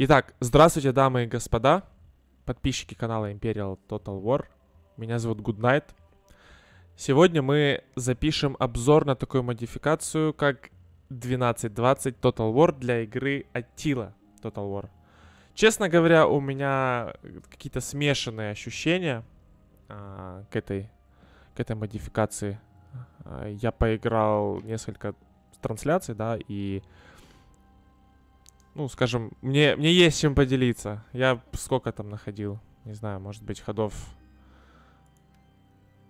Итак, здравствуйте, дамы и господа, подписчики канала Imperial Total War. Меня зовут Goodnight. Сегодня мы запишем обзор на такую модификацию, как 12.20 Total War для игры Attila Total War. Честно говоря, у меня какие-то смешанные ощущения а, к, этой, к этой модификации. А, я поиграл несколько трансляций, да, и ну, скажем, мне, мне есть чем поделиться. Я сколько там находил? Не знаю, может быть, ходов...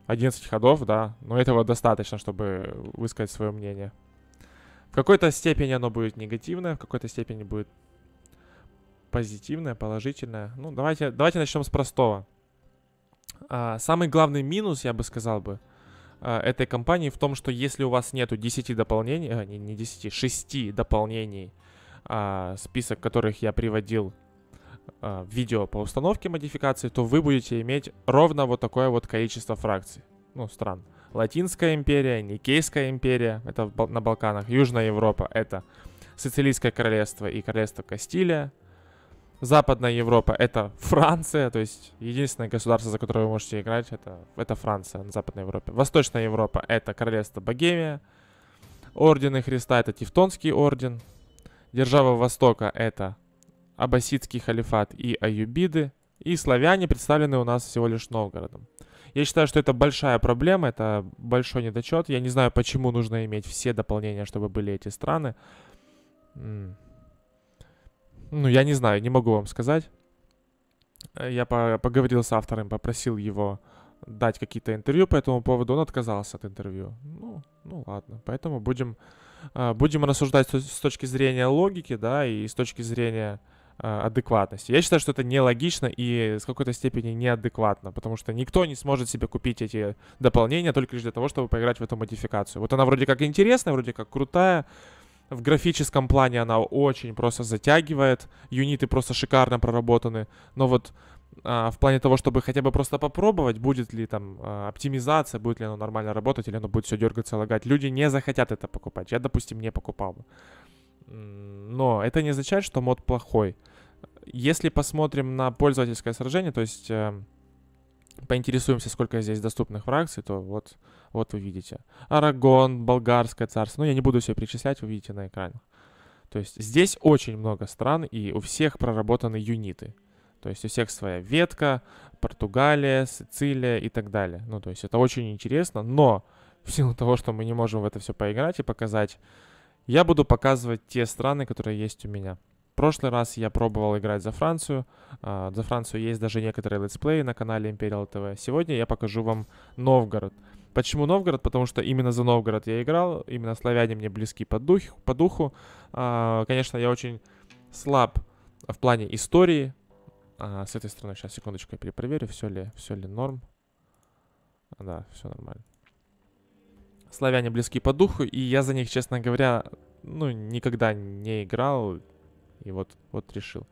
11 ходов, да. Но этого достаточно, чтобы высказать свое мнение. В какой-то степени оно будет негативное, в какой-то степени будет позитивное, положительное. Ну, давайте, давайте начнем с простого. А, самый главный минус, я бы сказал бы, а, этой компании в том, что если у вас нету 10 дополнений, а, не, не 10, 6 дополнений, а, список которых я приводил а, в видео по установке модификации, то вы будете иметь ровно вот такое вот количество фракций. Ну, стран. Латинская империя, Никейская империя, это на Балканах, Южная Европа, это Сицилийское королевство и королевство Кастилия, Западная Европа — это Франция, то есть единственное государство, за которое вы можете играть, это, это Франция на Западной Европе. Восточная Европа — это Королевство Богемия. Ордены Христа — это Тевтонский орден. Держава Востока — это Аббасидский халифат и Аюбиды, и славяне представлены у нас всего лишь Новгородом. Я считаю, что это большая проблема, это большой недочет. Я не знаю, почему нужно иметь все дополнения, чтобы были эти страны. Ну, я не знаю, не могу вам сказать. Э, я поговорил с автором, попросил его дать какие-то интервью по этому поводу, он отказался от интервью. Ну, ну ладно, поэтому будем а, будем рассуждать с точки зрения логики, да, и с точки зрения а, адекватности. Я считаю, что это нелогично и с какой-то степени неадекватно, потому что никто не сможет себе купить эти дополнения только лишь для того, чтобы поиграть в эту модификацию. Вот она вроде как интересная, вроде как крутая, в графическом плане она очень просто затягивает, юниты просто шикарно проработаны, но вот а, в плане того, чтобы хотя бы просто попробовать, будет ли там а, оптимизация, будет ли оно нормально работать, или оно будет все дергаться, лагать. Люди не захотят это покупать. Я, допустим, не покупал бы. Но это не означает, что мод плохой. Если посмотрим на пользовательское сражение, то есть э, поинтересуемся, сколько здесь доступных фракций, то вот, вот вы видите. Арагон, Болгарское царство. Ну, я не буду все перечислять, вы видите на экране. То есть здесь очень много стран, и у всех проработаны юниты. То есть у всех своя ветка, Португалия, Сицилия и так далее. Ну, то есть это очень интересно, но в силу того, что мы не можем в это все поиграть и показать, я буду показывать те страны, которые есть у меня. В прошлый раз я пробовал играть за Францию. А, за Францию есть даже некоторые летсплеи на канале Imperial TV. Сегодня я покажу вам Новгород. Почему Новгород? Потому что именно за Новгород я играл, именно славяне мне близки по, дух, по духу. А, конечно, я очень слаб в плане истории, а, с этой стороны, сейчас, секундочку, я перепроверю, все ли, все ли норм. А, да, все нормально. Славяне близки по духу, и я за них, честно говоря, ну, никогда не играл. И вот, вот решил.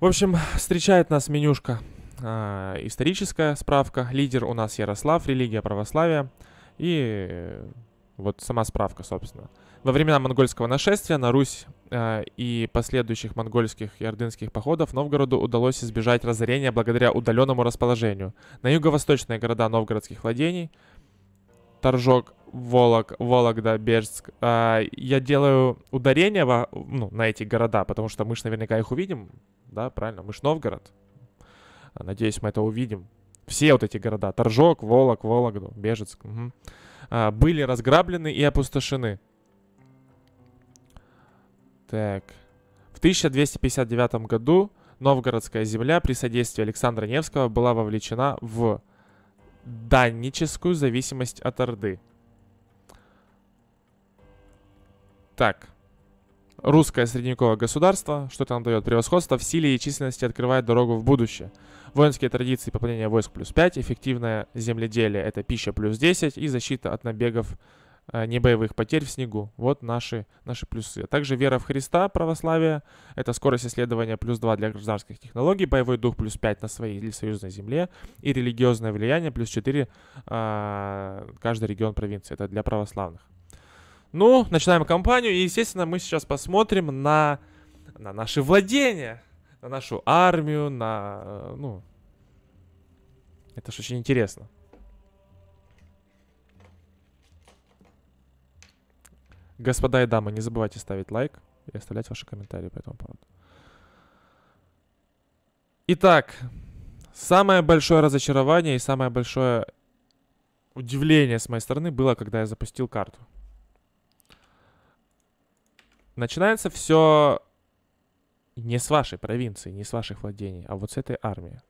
В общем, встречает нас менюшка. А, историческая справка. Лидер у нас Ярослав, религия православия. И вот сама справка, собственно. Во времена монгольского нашествия на Русь Э, и последующих монгольских и ордынских походов Новгороду удалось избежать разорения благодаря удаленному расположению. На юго-восточные города новгородских владений Торжок, Волок, Вологда, Бежск. А, я делаю ударение во, ну, на эти города, потому что мы же наверняка их увидим. Да, правильно, мы ж Новгород. Надеюсь, мы это увидим. Все вот эти города, Торжок, Волок, Вологду, Бежецк, угу. а, э, были разграблены и опустошены. Так. В 1259 году новгородская земля при содействии Александра Невского была вовлечена в данническую зависимость от Орды. Так. Русское средневековое государство, что это нам дает? Превосходство в силе и численности открывает дорогу в будущее. Воинские традиции пополнения войск плюс 5, эффективное земледелие это пища плюс 10 и защита от набегов Э, не боевых потерь в снегу. Вот наши, наши плюсы. также вера в Христа, православие. Это скорость исследования плюс 2 для гражданских технологий, боевой дух плюс 5 на своей или союзной земле и религиозное влияние плюс 4 э, а, каждый регион провинции. Это для православных. Ну, начинаем кампанию. И, естественно, мы сейчас посмотрим на, на наши владения, на нашу армию, на... Э, ну, это же очень интересно. Господа и дамы, не забывайте ставить лайк и оставлять ваши комментарии по этому поводу. Итак, самое большое разочарование и самое большое удивление с моей стороны было, когда я запустил карту. Начинается все не с вашей провинции, не с ваших владений, а вот с этой армии.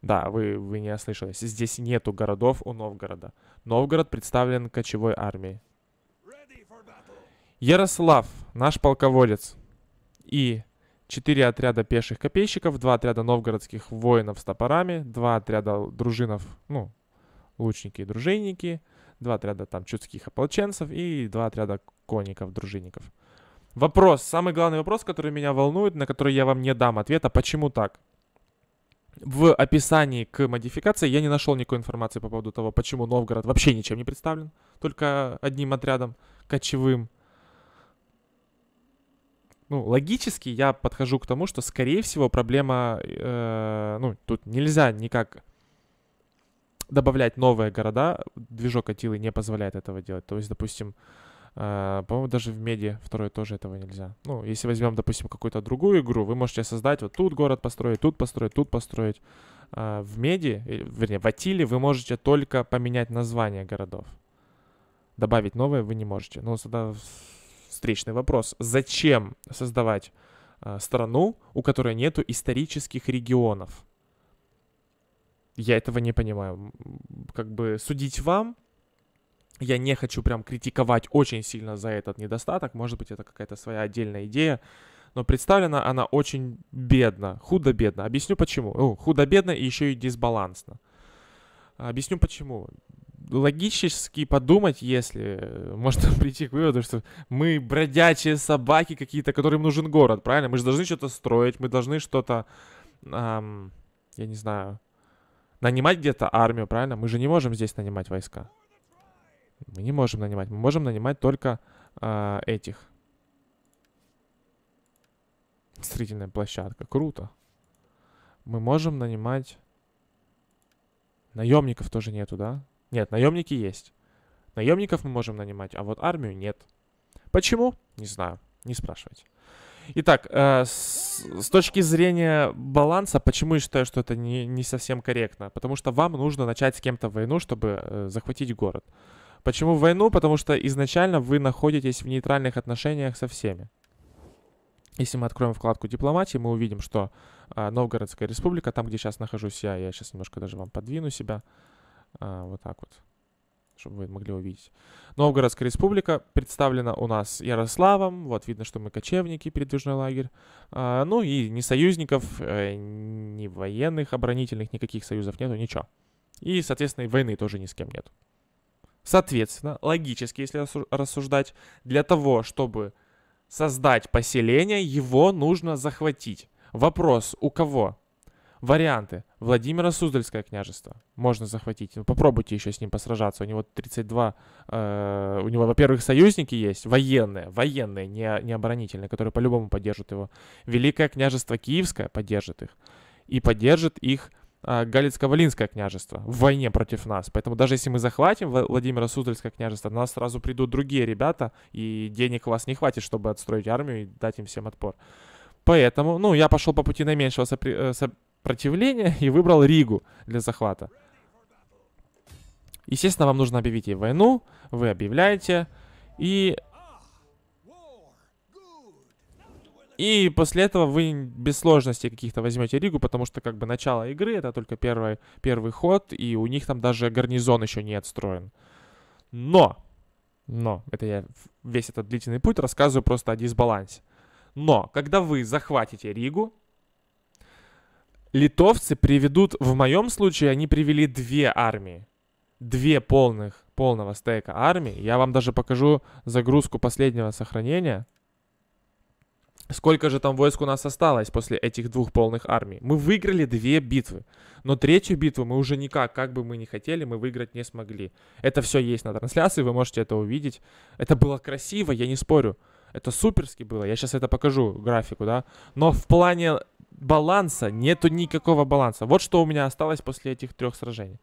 Да, вы, вы не ослышались. Здесь нету городов у Новгорода. Новгород представлен кочевой армией. Ярослав, наш полководец. И четыре отряда пеших копейщиков, два отряда новгородских воинов с топорами, два отряда дружинов, ну, лучники и дружинники, два отряда там чудских ополченцев и два отряда конников, дружинников. Вопрос, самый главный вопрос, который меня волнует, на который я вам не дам ответа, почему так? В описании к модификации я не нашел никакой информации по поводу того, почему Новгород вообще ничем не представлен, только одним отрядом кочевым ну, логически я подхожу к тому, что, скорее всего, проблема, э, ну, тут нельзя никак добавлять новые города, движок Атилы не позволяет этого делать. То есть, допустим, э, по-моему, даже в меди второй тоже этого нельзя. Ну, если возьмем, допустим, какую-то другую игру, вы можете создать вот тут город построить, тут построить, тут построить. Э, в меди, э, вернее, в Атиле вы можете только поменять название городов. Добавить новое вы не можете. Ну, тогда встречный вопрос. Зачем создавать э, страну, у которой нету исторических регионов? Я этого не понимаю. Как бы судить вам, я не хочу прям критиковать очень сильно за этот недостаток. Может быть, это какая-то своя отдельная идея. Но представлена она очень бедно, худо-бедно. Объясню почему. Худо-бедно и еще и дисбалансно. Объясню почему логически подумать, если э, можно прийти к выводу, что мы бродячие собаки какие-то, которым нужен город, правильно? Мы же должны что-то строить, мы должны что-то, эм, я не знаю, нанимать где-то армию, правильно? Мы же не можем здесь нанимать войска. Мы не можем нанимать, мы можем нанимать только э, этих. Строительная площадка, круто. Мы можем нанимать... Наемников тоже нету, да? Нет, наемники есть. Наемников мы можем нанимать, а вот армию нет. Почему? Не знаю. Не спрашивайте. Итак, э, с, с точки зрения баланса, почему я считаю, что это не, не совсем корректно? Потому что вам нужно начать с кем-то войну, чтобы э, захватить город. Почему войну? Потому что изначально вы находитесь в нейтральных отношениях со всеми. Если мы откроем вкладку дипломатии, мы увидим, что э, Новгородская республика, там, где сейчас нахожусь я, я сейчас немножко даже вам подвину себя, а, вот так вот, чтобы вы могли увидеть. Новгородская республика представлена у нас Ярославом. Вот видно, что мы кочевники, передвижной лагерь. А, ну и ни союзников, э, ни военных, оборонительных, никаких союзов нету, ничего. И, соответственно, и войны тоже ни с кем нет. Соответственно, логически, если рассуждать, для того, чтобы создать поселение, его нужно захватить. Вопрос, у кого? Варианты. Владимира Суздальское княжество можно захватить. Ну, попробуйте еще с ним посражаться. У него 32... Э, у него, во-первых, союзники есть, военные, военные, не, не оборонительные, которые по-любому поддержат его. Великое княжество Киевское поддержит их. И поддержит их э, а, Галицко-Волинское княжество в войне против нас. Поэтому даже если мы захватим Владимира Суздальское княжество, на нас сразу придут другие ребята, и денег у вас не хватит, чтобы отстроить армию и дать им всем отпор. Поэтому, ну, я пошел по пути наименьшего сопри- э, сопротивление и выбрал Ригу для захвата. Естественно, вам нужно объявить ей войну. Вы объявляете. И... И после этого вы без сложностей каких-то возьмете Ригу, потому что как бы начало игры, это только первый, первый ход, и у них там даже гарнизон еще не отстроен. Но! Но! Это я весь этот длительный путь рассказываю просто о дисбалансе. Но, когда вы захватите Ригу, литовцы приведут, в моем случае, они привели две армии. Две полных, полного стейка армии. Я вам даже покажу загрузку последнего сохранения. Сколько же там войск у нас осталось после этих двух полных армий? Мы выиграли две битвы, но третью битву мы уже никак, как бы мы ни хотели, мы выиграть не смогли. Это все есть на трансляции, вы можете это увидеть. Это было красиво, я не спорю. Это суперски было, я сейчас это покажу, графику, да. Но в плане баланса, нету никакого баланса. Вот что у меня осталось после этих трех сражений.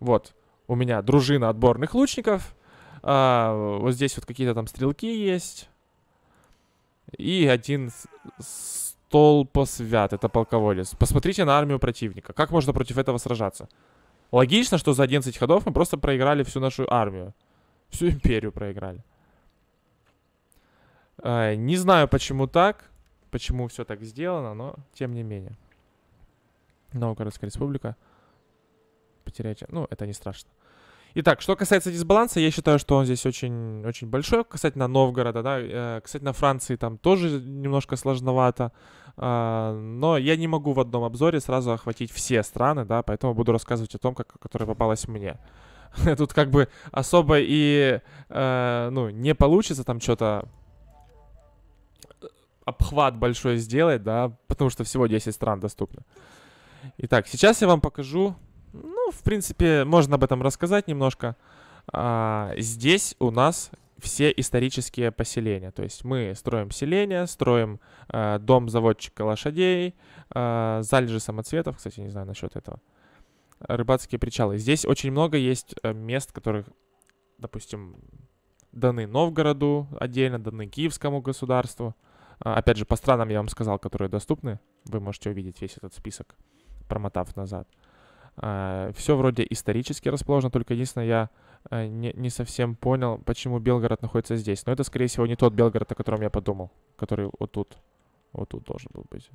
Вот, у меня дружина отборных лучников. А, вот здесь вот какие-то там стрелки есть. И один столпосвят, это полководец. Посмотрите на армию противника. Как можно против этого сражаться? Логично, что за 11 ходов мы просто проиграли всю нашу армию. Всю империю проиграли. А, не знаю, почему так почему все так сделано, но тем не менее. Новгородская республика. Потерять... Ну, это не страшно. Итак, что касается дисбаланса, я считаю, что он здесь очень, очень большой. Касательно Новгорода, да, э, касательно Франции там тоже немножко сложновато. А, но я не могу в одном обзоре сразу охватить все страны, да, поэтому буду рассказывать о том, как, которая попалась мне. Тут как бы особо и, э, ну, не получится там что-то обхват большой сделать, да, потому что всего 10 стран доступно. Итак, сейчас я вам покажу, ну, в принципе, можно об этом рассказать немножко. А, здесь у нас все исторические поселения. То есть мы строим селение, строим э, дом заводчика лошадей, э, залежи самоцветов, кстати, не знаю насчет этого, рыбацкие причалы. Здесь очень много есть э, мест, которых, допустим, даны Новгороду отдельно, даны Киевскому государству. А, опять же, по странам я вам сказал, которые доступны. Вы можете увидеть весь этот список, промотав назад. А, Все вроде исторически расположено, только единственное, я э, не, не совсем понял, почему Белгород находится здесь. Но это, скорее всего, не тот Белгород, о котором я подумал, который вот тут, вот тут должен был быть.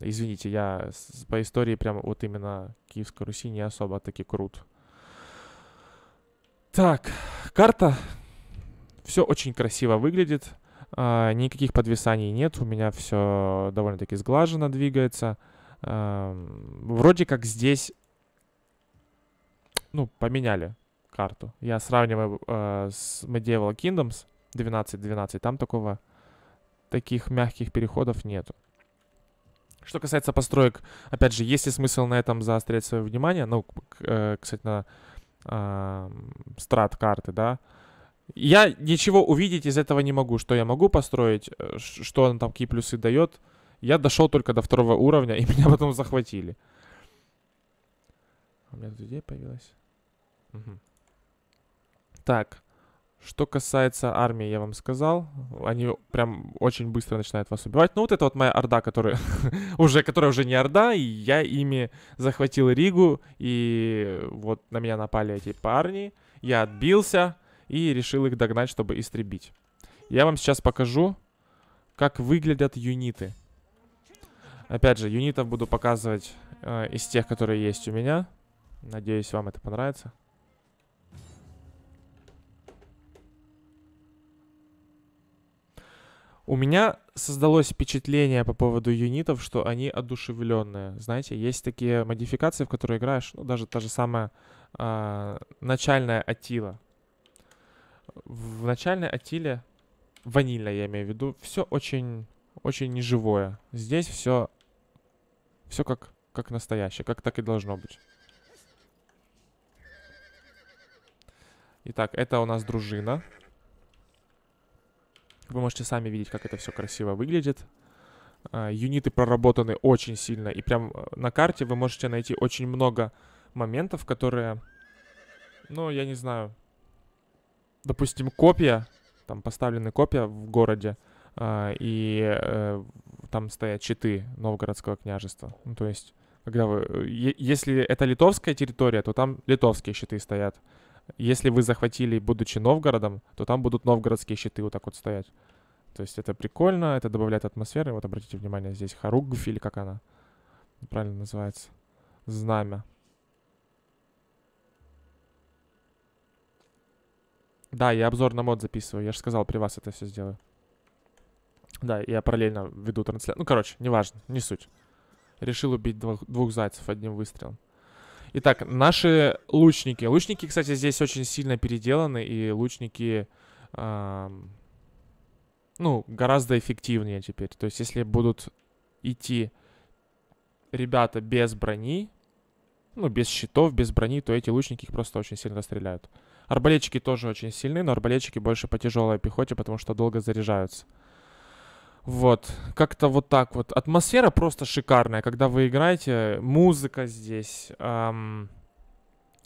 Извините, я по истории прямо вот именно Киевской Руси не особо таки крут. Так, карта. Все очень красиво выглядит. А, никаких подвисаний нет, у меня все довольно-таки сглаженно двигается. вроде как здесь, ну, поменяли карту. Я сравниваю а, с Medieval Kingdoms 12-12, там такого, таких мягких переходов нету. Что касается построек, опять же, есть ли смысл на этом заострять свое внимание? Ну, э, кстати, на э, страт карты, да, э, я ничего увидеть из этого не могу, что я могу построить, э, что он там какие плюсы дает. Я дошел только до второго уровня, и меня потом захватили. А у меня тут идея появилась. Угу. Так, что касается армии, я вам сказал. Они прям очень быстро начинают вас убивать. Ну вот это вот моя орда, которая уже, которая уже не орда, и я ими захватил Ригу, и вот на меня напали эти парни. Я отбился, и решил их догнать, чтобы истребить. Я вам сейчас покажу, как выглядят юниты. Опять же, юнитов буду показывать э, из тех, которые есть у меня. Надеюсь, вам это понравится. У меня создалось впечатление по поводу юнитов, что они одушевленные. Знаете, есть такие модификации, в которые играешь, ну, даже та же самая э, начальная Атила в начальной Атиле, ванильно я имею в виду, все очень, очень неживое. Здесь все, все как, как настоящее, как так и должно быть. Итак, это у нас дружина. Вы можете сами видеть, как это все красиво выглядит. А, юниты проработаны очень сильно. И прям э, на карте вы можете найти очень много моментов, которые... Ну, я не знаю допустим, копия там поставлены копия в городе, а, и э, там стоят щиты Новгородского княжества. Ну, то есть, когда вы... Если это литовская территория, то там литовские щиты стоят. Если вы захватили, будучи Новгородом, то там будут новгородские щиты вот так вот стоять. То есть это прикольно, это добавляет атмосферы. Вот обратите внимание, здесь Харугф или как она правильно называется, знамя. Да, я обзор на мод записываю. Я же сказал, при вас это все сделаю. Да, я параллельно веду трансляцию. Ну, короче, неважно, не суть. Решил убить двух, двух зайцев одним выстрелом. Итак, наши лучники. Лучники, кстати, здесь очень сильно переделаны, и лучники, эм, ну, гораздо эффективнее теперь. То есть, если будут идти ребята без брони, ну, без щитов, без брони, то эти лучники их просто очень сильно стреляют. Арбалетчики тоже очень сильны, но арбалетчики больше по тяжелой пехоте, потому что долго заряжаются. Вот, как-то вот так вот. Атмосфера просто шикарная, когда вы играете. Музыка здесь, эм,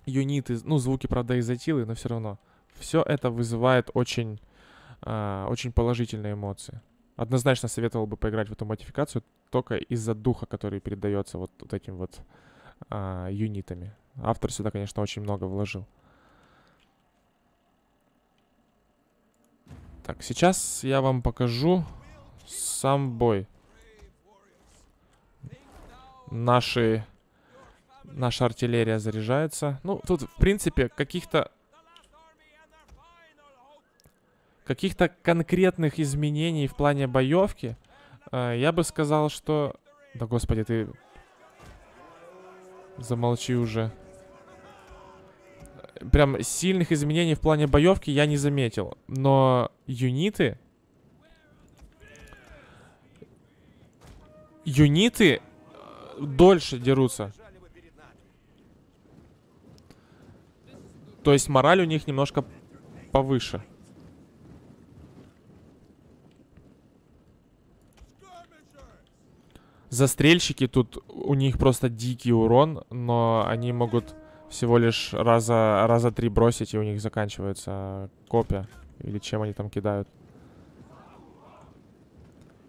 юниты, ну, звуки, правда, из но все равно. Все это вызывает очень, э, очень положительные эмоции. Однозначно советовал бы поиграть в эту модификацию только из-за духа, который передается вот, вот этим вот э, юнитами. Автор сюда, конечно, очень много вложил. Так, сейчас я вам покажу сам бой. Наши... Наша артиллерия заряжается. Ну, тут, в принципе, каких-то... Каких-то конкретных изменений в плане боевки. Э, я бы сказал, что... Да, господи, ты... Замолчи уже прям сильных изменений в плане боевки я не заметил. Но юниты... Юниты э, дольше дерутся. То есть мораль у них немножко повыше. Застрельщики тут, у них просто дикий урон, но они могут всего лишь раза, раза три бросить, и у них заканчивается копия. Или чем они там кидают.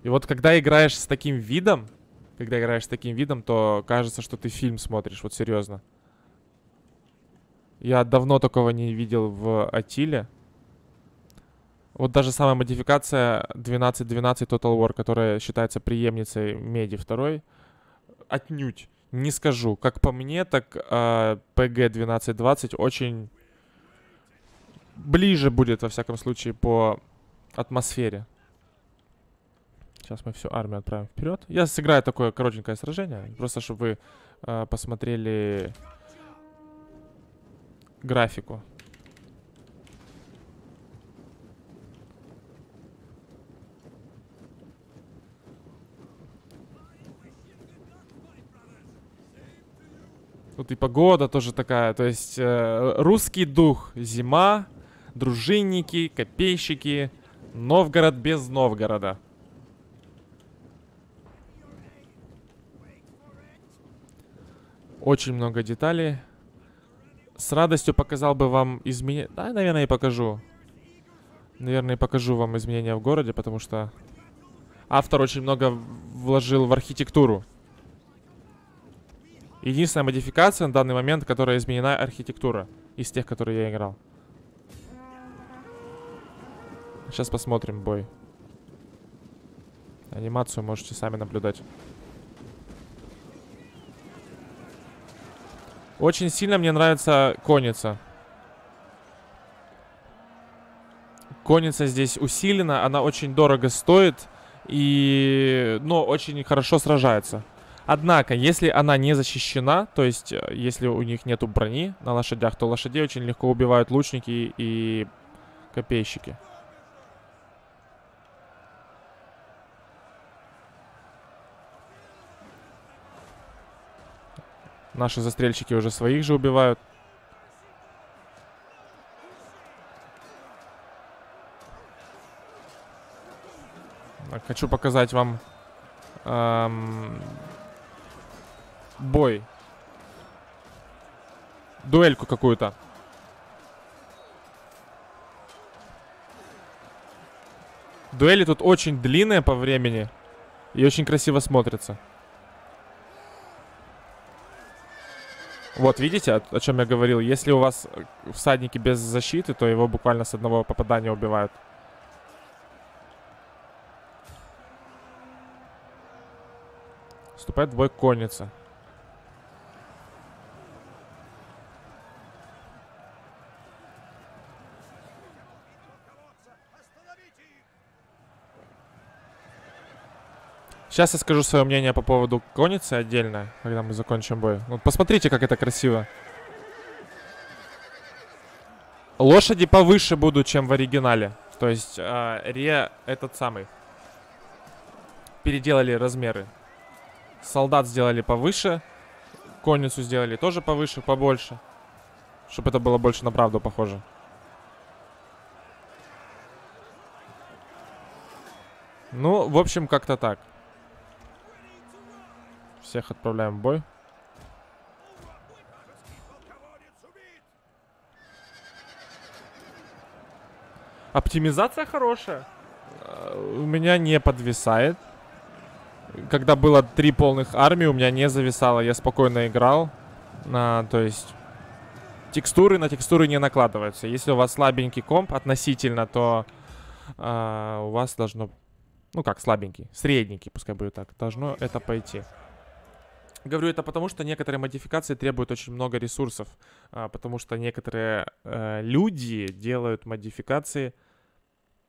И вот когда играешь с таким видом, когда играешь с таким видом, то кажется, что ты фильм смотришь, вот серьезно. Я давно такого не видел в Атиле. Вот даже самая модификация 12-12 Total War, которая считается преемницей Меди второй отнюдь не скажу. Как по мне, так э, а, PG-1220 очень ближе будет, во всяком случае, по атмосфере. Сейчас мы всю армию отправим вперед. Я сыграю такое коротенькое сражение, просто чтобы вы э, посмотрели графику. Тут и погода тоже такая. То есть э, русский дух. Зима, дружинники, копейщики. Новгород без Новгорода. Очень много деталей. С радостью показал бы вам изменения... Да, наверное, и покажу. Наверное, и покажу вам изменения в городе, потому что автор очень много вложил в архитектуру. Единственная модификация на данный момент, которая изменена архитектура из тех, которые я играл. Сейчас посмотрим бой. Анимацию можете сами наблюдать. Очень сильно мне нравится конница. Конница здесь усилена, она очень дорого стоит и, но очень хорошо сражается. Однако, если она не защищена, то есть э, если у них нету брони на лошадях, то лошадей очень легко убивают лучники и копейщики. Наши застрельщики уже своих же убивают. Э, хочу показать вам эм, бой. Дуэльку какую-то. Дуэли тут очень длинные по времени. И очень красиво смотрятся. Вот, видите, о, о чем я говорил? Если у вас э, всадники без защиты, то его буквально с одного попадания убивают. Вступает в бой конница. Сейчас я скажу свое мнение по поводу конницы отдельно, когда мы закончим бой. Вот посмотрите, как это красиво. Лошади повыше будут, чем в оригинале. То есть э, ре этот самый. Переделали размеры. Солдат сделали повыше. Конницу сделали тоже повыше, побольше. Чтобы это было больше на правду похоже. Ну, в общем, как-то так. Всех отправляем в бой. Оптимизация хорошая. Э, у меня не подвисает. Когда было три полных армии, у меня не зависало. Я спокойно играл. А, то есть текстуры на текстуры не накладываются. Если у вас слабенький комп относительно, то а, у вас должно... Ну как слабенький? Средненький, пускай будет так. Должно это пойти. Говорю это потому, что некоторые модификации требуют очень много ресурсов, а, потому что некоторые э, люди делают модификации,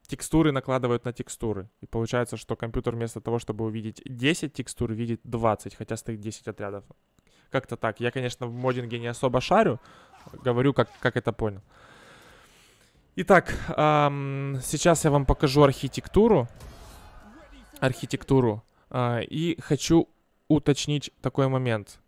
текстуры накладывают на текстуры. И получается, что компьютер вместо того, чтобы увидеть 10 текстур, видит 20, хотя стоит 10 отрядов. Как-то так. Я, конечно, в модинге не особо шарю, говорю, как, как это понял. Итак, эм, сейчас я вам покажу архитектуру. Архитектуру. Э, и хочу уточнить такой момент.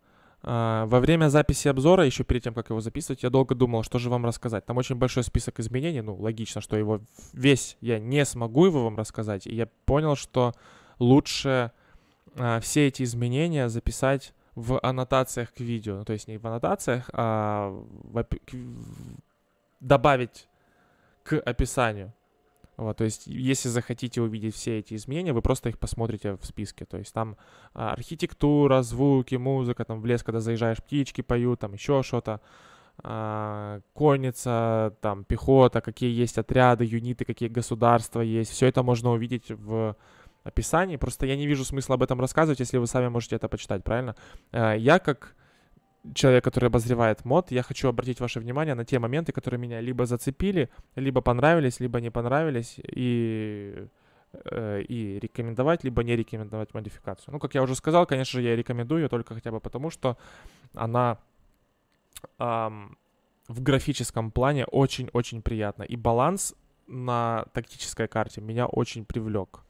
А, во время записи обзора, еще перед тем, как его записывать, я долго думал, что же вам рассказать. Там очень большой список изменений, ну, логично, что его весь я не смогу его вам рассказать. И я понял, что лучше а, все эти изменения записать в аннотациях к видео. Ну, то есть не в аннотациях, а в опи- добавить к описанию. Вот, то есть, если захотите увидеть все эти изменения, вы просто их посмотрите в списке. То есть там а, архитектура, звуки, музыка, там в лес, когда заезжаешь, птички поют, там еще что-то, а, конница, там пехота, какие есть отряды, юниты, какие государства есть. Все это можно увидеть в описании. Просто я не вижу смысла об этом рассказывать, если вы сами можете это почитать, правильно? А, я как человек, который обозревает мод, я хочу обратить ваше внимание на те моменты, которые меня либо зацепили, либо понравились, либо не понравились, и, э, и рекомендовать, либо не рекомендовать модификацию. Ну, как я уже сказал, конечно же, я рекомендую ее только хотя бы потому, что она эм, в графическом плане очень-очень приятна. И баланс на тактической карте меня очень привлек.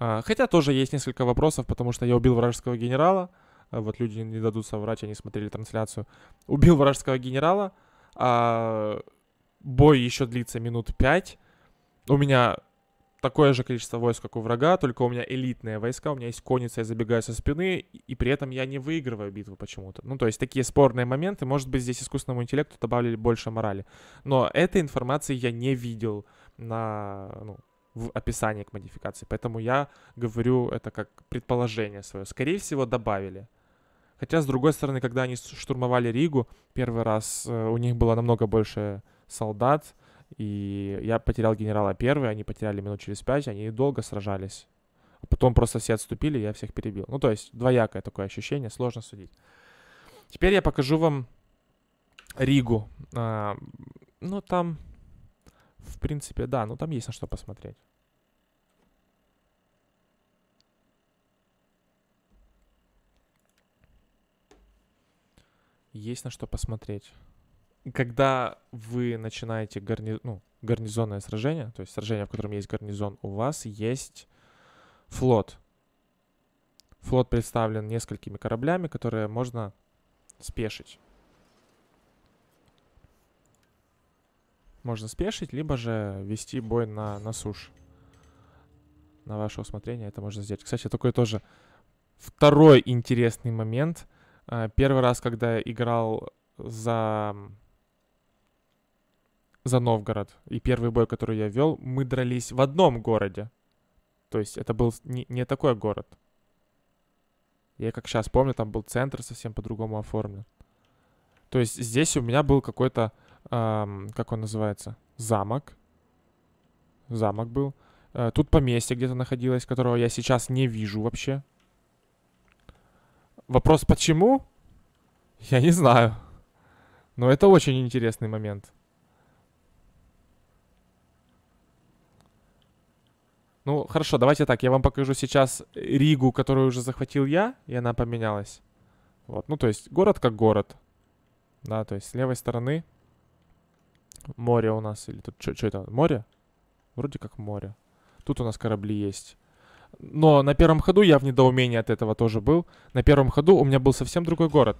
Э, хотя тоже есть несколько вопросов, потому что я убил вражеского генерала, а вот люди не дадут соврать, они смотрели трансляцию, убил вражеского генерала, а бой еще длится минут пять, у меня такое же количество войск, как у врага, только у меня элитные войска, у меня есть конница, я забегаю со спины, и при этом я не выигрываю битву почему-то. Ну, то есть такие спорные моменты, может быть, здесь искусственному интеллекту добавили больше морали. Но этой информации я не видел на, ну, в описании к модификации, поэтому я говорю это как предположение свое. Скорее всего, добавили. Хотя, с другой стороны, когда они штурмовали Ригу первый раз, э, у них было намного больше солдат, и я потерял генерала первый, они потеряли минут через пять, они долго сражались. А потом просто все отступили, и я всех перебил. Ну, то есть, двоякое такое ощущение, сложно судить. Теперь я покажу вам Ригу. А, ну, там, в принципе, да, ну, там есть на что посмотреть. есть на что посмотреть. Когда вы начинаете гарни... ну, гарнизонное сражение, то есть сражение, в котором есть гарнизон, у вас есть флот. Флот представлен несколькими кораблями, которые можно спешить. Можно спешить, либо же вести бой на, на суше. На ваше усмотрение это можно сделать. Кстати, такой тоже второй интересный момент. Э, первый раз, когда я играл за за Новгород, и первый бой, который я вел, мы дрались в одном городе. То есть это был не, не такой город. Я как сейчас помню, там был центр совсем по-другому оформлен. То есть здесь у меня был какой-то, эм, как он называется, замок. Замок был. Э, тут поместье где-то находилось, которого я сейчас не вижу вообще. Вопрос почему? Я не знаю. Но это очень интересный момент. Ну, хорошо, давайте так. Я вам покажу сейчас Ригу, которую уже захватил я, и она поменялась. Вот, ну то есть город как город. Да, то есть с левой стороны море у нас. Или тут что это? Море? Вроде как море. Тут у нас корабли есть. Но на первом ходу я в недоумении от этого тоже был. На первом ходу у меня был совсем другой город.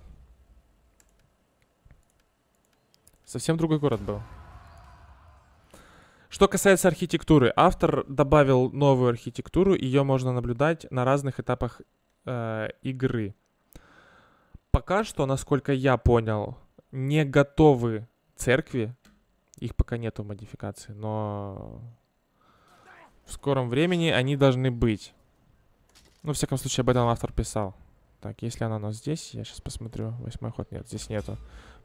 Совсем другой город был. Что касается архитектуры, автор добавил новую архитектуру, ее можно наблюдать на разных этапах э, игры. Пока что, насколько я понял, не готовы церкви, их пока нету в модификации, но в скором времени они должны быть. Ну, в всяком случае, об этом автор писал. Так, если она у нас здесь, я сейчас посмотрю. Восьмой ход нет, здесь нету.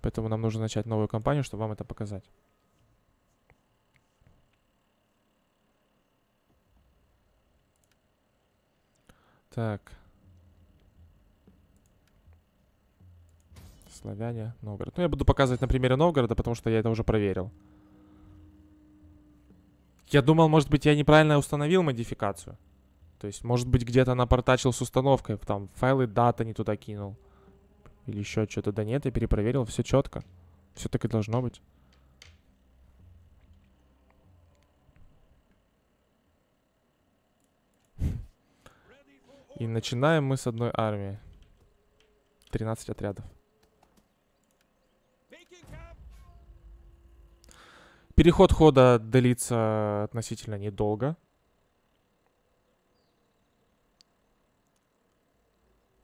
Поэтому нам нужно начать новую кампанию, чтобы вам это показать. Так. Славяне, Новгород. Ну, я буду показывать на примере Новгорода, потому что я это уже проверил. Я думал, может быть, я неправильно установил модификацию. То есть, может быть, где-то напортачил с установкой. Там файлы дата не туда кинул. Или еще что-то. Да нет, я перепроверил, все четко. Все так и должно быть. И начинаем мы с одной армии. 13 отрядов. Переход хода длится относительно недолго.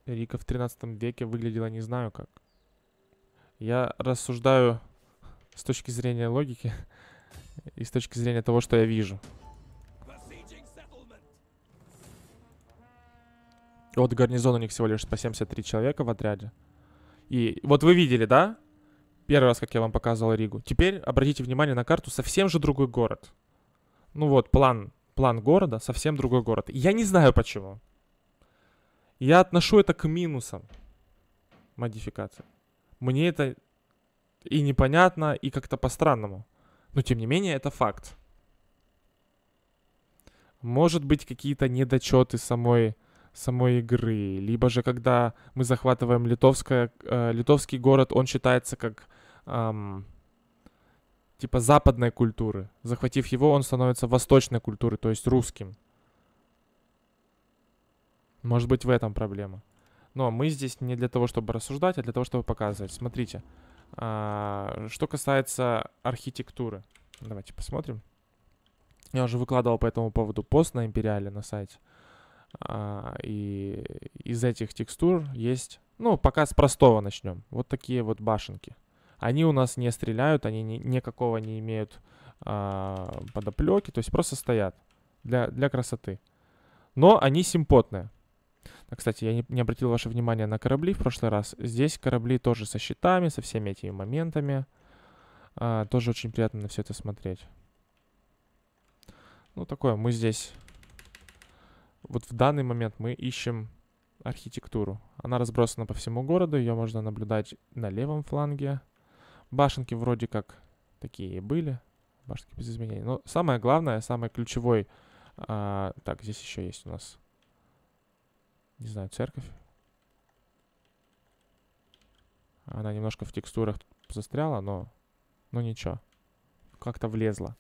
Рика в 13 веке выглядела не знаю как. Я рассуждаю с точки зрения логики и с точки зрения того, что я вижу. От гарнизона у них всего лишь по 73 человека в отряде. И вот вы видели, да? Первый раз, как я вам показывал Ригу. Теперь обратите внимание на карту, совсем же другой город. Ну вот, план, план города, совсем другой город. Я не знаю почему. Я отношу это к минусам модификации. Мне это и непонятно, и как-то по-странному. Но тем не менее, это факт. Может быть, какие-то недочеты самой самой игры, либо же когда мы захватываем литовское, э, литовский город, он считается как эм, типа западной культуры. Захватив его, он становится восточной культурой, то есть русским. Может быть, в этом проблема. Но мы здесь не для того, чтобы рассуждать, а для того, чтобы показывать. Смотрите, э, что касается архитектуры. Давайте посмотрим. Я уже выкладывал по этому поводу пост на Империале на сайте. Э, а, и из этих текстур есть... Ну, пока с простого начнем. Вот такие вот башенки. Они у нас не стреляют, они ни, никакого не имеют а, подоплеки, то есть просто стоят для, для красоты. Но они симпотные. А, кстати, я не, не обратил ваше внимание на корабли в прошлый раз. Здесь корабли тоже со щитами, со всеми этими моментами. А, тоже очень приятно на все это смотреть. Ну, такое, мы здесь вот в данный момент мы ищем архитектуру. Она разбросана по всему городу, ее можно наблюдать на левом фланге. Башенки вроде как такие и были, башенки без изменений. Но самое главное, самый ключевой... А, так, здесь еще есть у нас, не знаю, церковь. Она немножко в текстурах застряла, но, но ничего. Как-то влезла.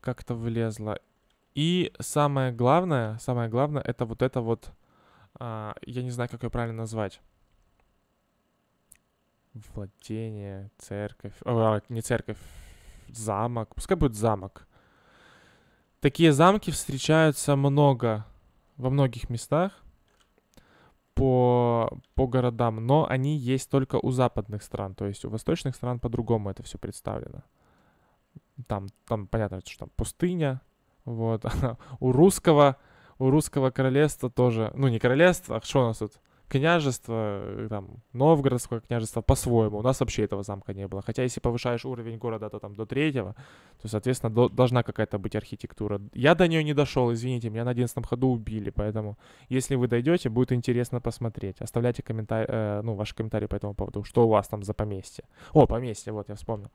Как-то влезла. И самое главное, самое главное, это вот это вот, а, я не знаю, как ее правильно назвать. Владение, церковь, а, не церковь, замок, пускай будет замок. Такие замки встречаются много во многих местах по, по городам, но они есть только у западных стран, то есть у восточных стран по-другому это все представлено. Там, там понятно, что там пустыня, вот. у русского, у русского королевства тоже, ну не королевство, а что у нас тут? Княжество, э, там, Новгородское княжество по-своему. У нас вообще этого замка не было. Хотя если повышаешь уровень города то, там, до третьего, то, соответственно, до, должна какая-то быть архитектура. Я до нее не дошел, извините, меня на одиннадцатом ходу убили, поэтому если вы дойдете, будет интересно посмотреть. Оставляйте комментарии, э, ну, ваши комментарии по этому поводу, что у вас там за поместье. О, поместье, вот, я вспомнил.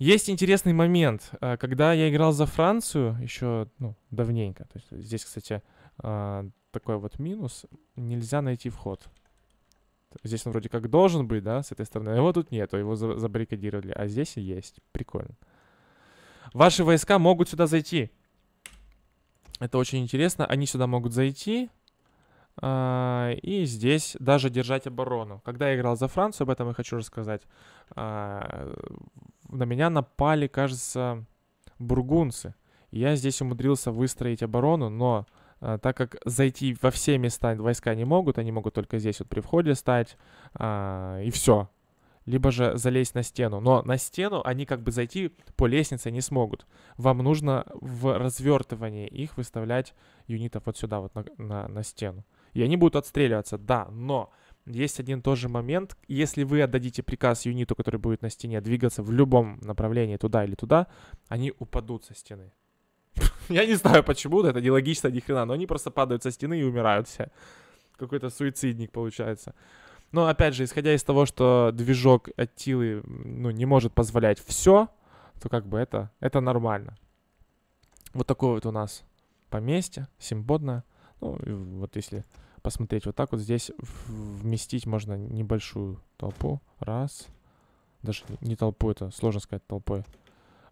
Есть интересный момент. А, когда я играл за Францию, еще ну, давненько, то есть здесь, кстати, а, такой вот минус, нельзя найти вход. Здесь он вроде как должен быть, да, с этой стороны. А его тут нету, его забаррикадировали. А здесь есть. Прикольно. Ваши войска могут сюда зайти. Это очень интересно. Они сюда могут зайти. А, и здесь даже держать оборону. Когда я играл за Францию, об этом я хочу рассказать. А, на меня напали, кажется, бургунцы. Я здесь умудрился выстроить оборону, но а, так как зайти во все места войска не могут, они могут только здесь вот при входе стать, а, и все. Либо же залезть на стену. Но на стену они как бы зайти по лестнице не смогут. Вам нужно в развертывании их выставлять юнитов вот сюда, вот на, на, на стену. И они будут отстреливаться, да, но есть один тоже момент. Если вы отдадите приказ юниту, который будет на стене, двигаться в любом направлении туда или туда, они упадут со стены. Я не знаю почему, это нелогично ни хрена, но они просто падают со стены и умирают все. Какой-то суицидник получается. Но опять же, исходя из того, что движок Аттилы ну, не может позволять все, то как бы это, это нормально. Вот такое вот у нас поместье, симбодное. Ну, вот если посмотреть. Вот так вот здесь вместить можно небольшую толпу. Раз. Даже не толпу, это сложно сказать толпой.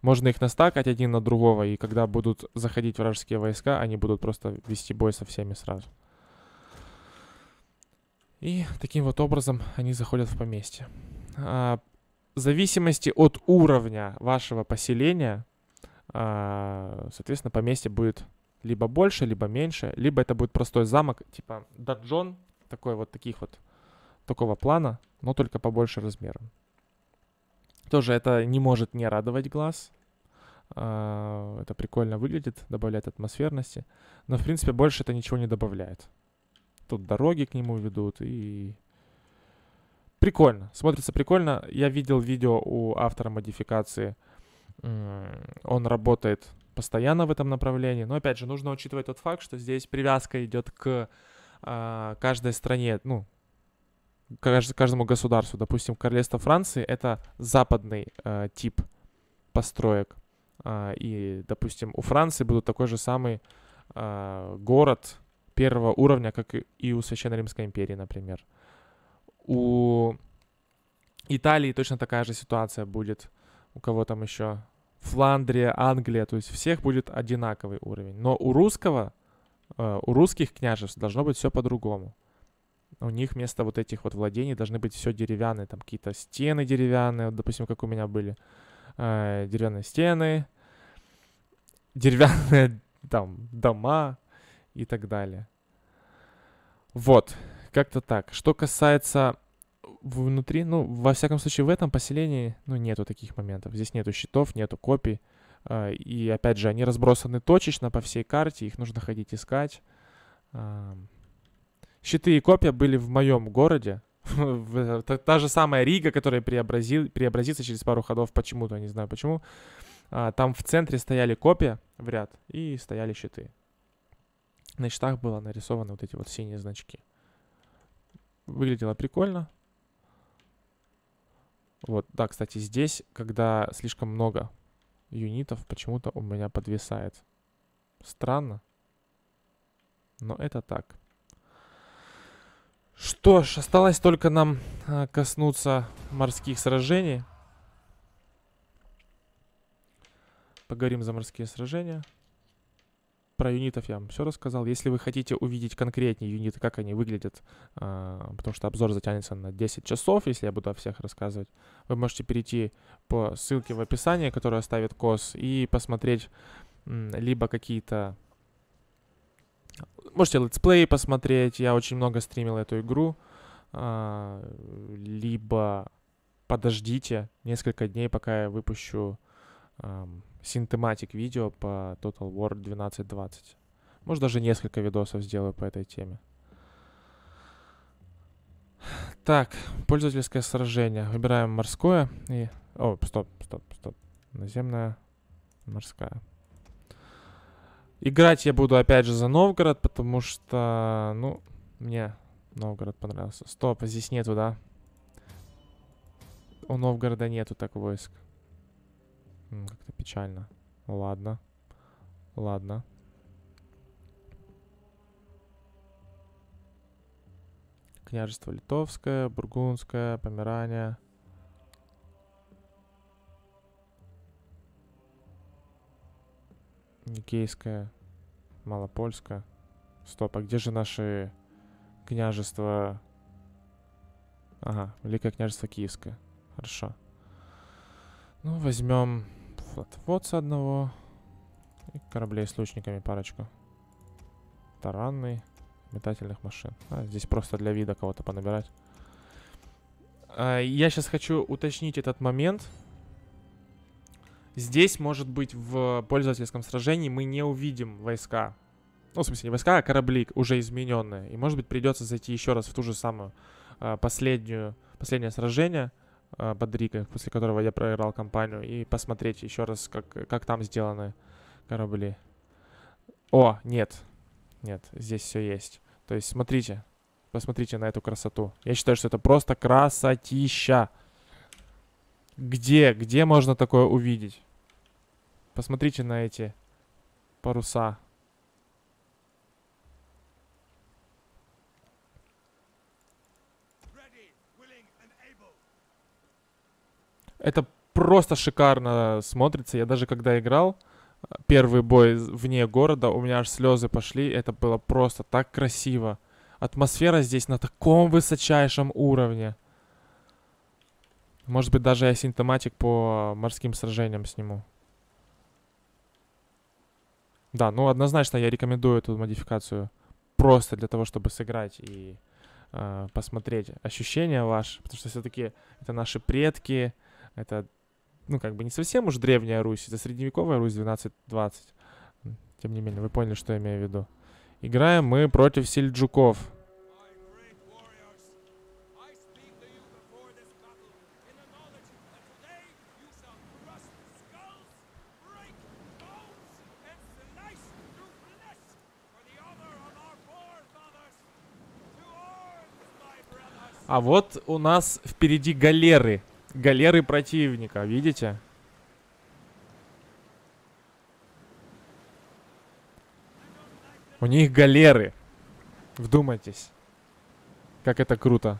Можно их настакать один на другого, и когда будут заходить вражеские войска, они будут просто вести бой со всеми сразу. И таким вот образом они заходят в поместье. А, в зависимости от уровня вашего поселения, а, соответственно, поместье будет либо больше, либо меньше, либо это будет простой замок, типа даджон, такой вот таких вот, такого плана, но только побольше размером. Тоже это не может не радовать глаз. А, это прикольно выглядит, добавляет атмосферности. Но, в принципе, больше это ничего не добавляет. Тут дороги к нему ведут и... Прикольно, смотрится прикольно. Я видел видео у автора модификации. Он работает постоянно в этом направлении. Но опять же, нужно учитывать тот факт, что здесь привязка идет к э, каждой стране, ну, кажд, каждому государству. Допустим, Королевство Франции это западный э, тип построек. Э, и, допустим, у Франции будут такой же самый э, город первого уровня, как и у Священной Римской империи, например. У Италии точно такая же ситуация будет. У кого там еще? Фландрия, Англия, то есть всех будет одинаковый уровень. Но у русского, э, у русских княжеств должно быть все по-другому. У них вместо вот этих вот владений должны быть все деревянные, там какие-то стены деревянные, вот, допустим, как у меня были э, деревянные стены, деревянные там дома и так далее. Вот, как-то так. Что касается внутри, ну, во всяком случае, в этом поселении, ну, нету таких моментов. Здесь нету щитов, нету копий. А, и, опять же, они разбросаны точечно по всей карте, их нужно ходить искать. А, щиты и копья были в моем городе. Та же самая Рига, которая преобразил, преобразится через пару ходов почему-то, не знаю почему. А, там в центре стояли копья в ряд и стояли щиты. На щитах было нарисованы вот эти вот синие значки. Выглядело прикольно. Вот, да, кстати, здесь, когда слишком много юнитов, почему-то у меня подвисает. Странно. Но это так. Что ж, осталось только нам э, коснуться морских сражений. Поговорим за морские сражения про юнитов я вам все рассказал. Если вы хотите увидеть конкретнее юниты, как они выглядят, а, потому что обзор затянется на 10 часов, если я буду о всех рассказывать, вы можете перейти по ссылке в описании, которую оставит КОС, и посмотреть либо какие-то... Можете летсплей посмотреть, я очень много стримил эту игру, а, либо подождите несколько дней, пока я выпущу эм, синтематик видео по Total War 1220. Может, даже несколько видосов сделаю по этой теме. Так, пользовательское сражение. Выбираем морское и... О, стоп, стоп, стоп. Наземная, морская. Играть я буду опять же за Новгород, потому что, ну, мне Новгород понравился. Стоп, а здесь нету, да? У Новгорода нету так войск. Как-то печально. Ладно. Ладно. Княжество Литовское, Бургундское, Померания. Никейское, Малопольское. Стоп, а где же наши княжества? Ага, Великое княжество Киевское. Хорошо. Ну, возьмем с одного. И кораблей с лучниками парочка, Таранный. Метательных машин. А, здесь просто для вида кого-то понабирать. А, я сейчас хочу уточнить этот момент. Здесь, может быть, в пользовательском сражении мы не увидим войска. Ну, в смысле, не войска, а корабли уже измененные. И, может быть, придется зайти еще раз в ту же самую а, последнюю, последнее сражение. Бодрига, э, после которого я проиграл компанию, и посмотреть еще раз, как, как там сделаны корабли. О, нет, нет, здесь все есть. То есть смотрите, посмотрите на эту красоту. Я считаю, что это просто красотища. Где, где можно такое увидеть? Посмотрите на эти паруса. Это просто шикарно смотрится. Я даже когда играл, первый бой вне города, у меня аж слезы пошли. Это было просто так красиво. Атмосфера здесь на таком высочайшем уровне. Может быть, даже я симптоматик по морским сражениям сниму. Да, ну однозначно я рекомендую эту модификацию просто для того, чтобы сыграть и э, посмотреть ощущения ваши, потому что все-таки это наши предки, это, ну, как бы не совсем уж древняя Русь, это средневековая Русь 12-20. Тем не менее, вы поняли, что я имею в виду. Играем мы против сельджуков. А вот у нас впереди галеры галеры противника, видите? У них галеры. Вдумайтесь. Как это круто.